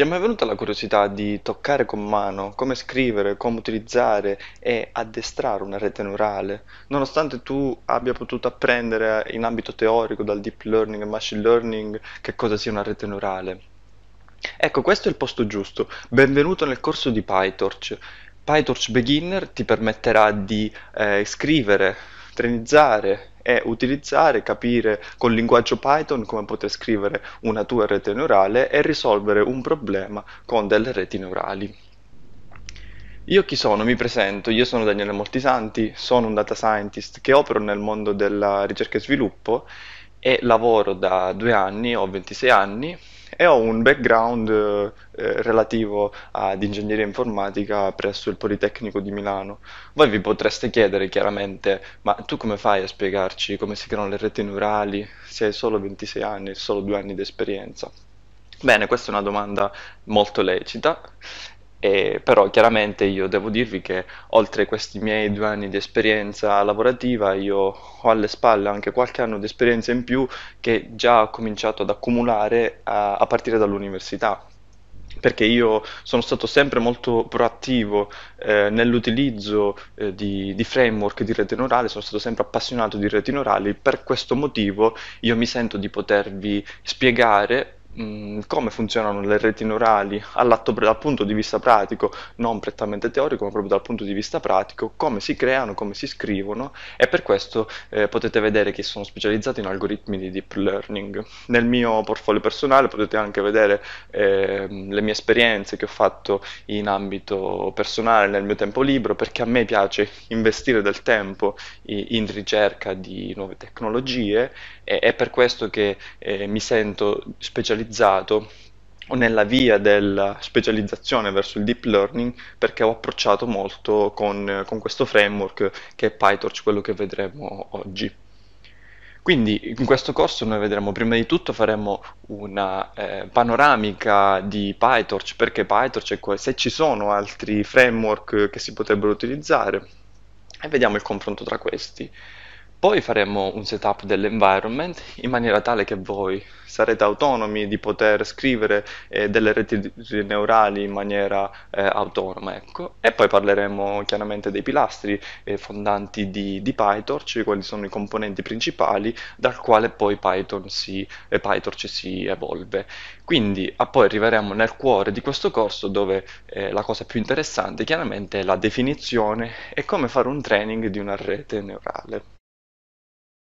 Ti è mai venuta la curiosità di toccare con mano come scrivere, come utilizzare e addestrare una rete neurale? Nonostante tu abbia potuto apprendere in ambito teorico dal deep learning e machine learning che cosa sia una rete neurale. Ecco, questo è il posto giusto. Benvenuto nel corso di PyTorch. PyTorch Beginner ti permetterà di eh, scrivere Trenizzare e utilizzare, capire con linguaggio Python come poter scrivere una tua rete neurale e risolvere un problema con delle reti neurali. Io chi sono? Mi presento, io sono Daniele Mortisanti, sono un data scientist che opero nel mondo della ricerca e sviluppo e lavoro da due anni, ho 26 anni, e ho un background eh, eh relativo ad ingegneria informatica presso il Politecnico di Milano. Voi vi potreste chiedere chiaramente, ma tu come fai a spiegarci come si creano le reti neurali se hai solo 26 anni, e solo due anni di esperienza? Bene, questa è una domanda molto lecita e, però chiaramente io devo dirvi che oltre questi miei due anni di esperienza lavorativa io ho alle spalle anche qualche anno di esperienza in più che già ho cominciato ad accumulare a, a partire dall'università perché io sono stato sempre molto proattivo eh, nell'utilizzo eh, di, di, framework di rete neurale, sono stato sempre appassionato di reti neurali, per questo motivo io mi sento di potervi spiegare Mm, come funzionano le reti neurali dal punto di vista pratico, non prettamente teorico, ma proprio dal punto di vista pratico, come si creano, come si scrivono e per questo eh, potete vedere che sono specializzato in algoritmi di deep learning. Nel mio portfolio personale potete anche vedere eh, le mie esperienze che ho fatto in ambito personale, nel mio tempo libero, perché a me piace investire del tempo in ricerca di nuove tecnologie e è per questo che eh, mi sento specializzato utilizzato nella via della specializzazione verso il deep learning perché ho approcciato molto con, con questo framework che è PyTorch, quello che vedremo oggi. Quindi in questo corso noi vedremo prima di tutto faremo una eh, panoramica di PyTorch, perché PyTorch è ecco, se ci sono altri framework che si potrebbero utilizzare e vediamo il confronto tra questi. Poi faremo un setup dell'environment in maniera tale che voi sarete autonomi di poter scrivere eh, delle reti neurali in maniera eh, autonoma. Ecco. E poi parleremo chiaramente dei pilastri eh, fondanti di, di, PyTorch, quali sono i componenti principali dal quale poi Python si, eh, PyTorch si evolve. Quindi ah, poi arriveremo nel cuore di questo corso dove eh, la cosa più interessante chiaramente è la definizione e come fare un training di una rete neurale.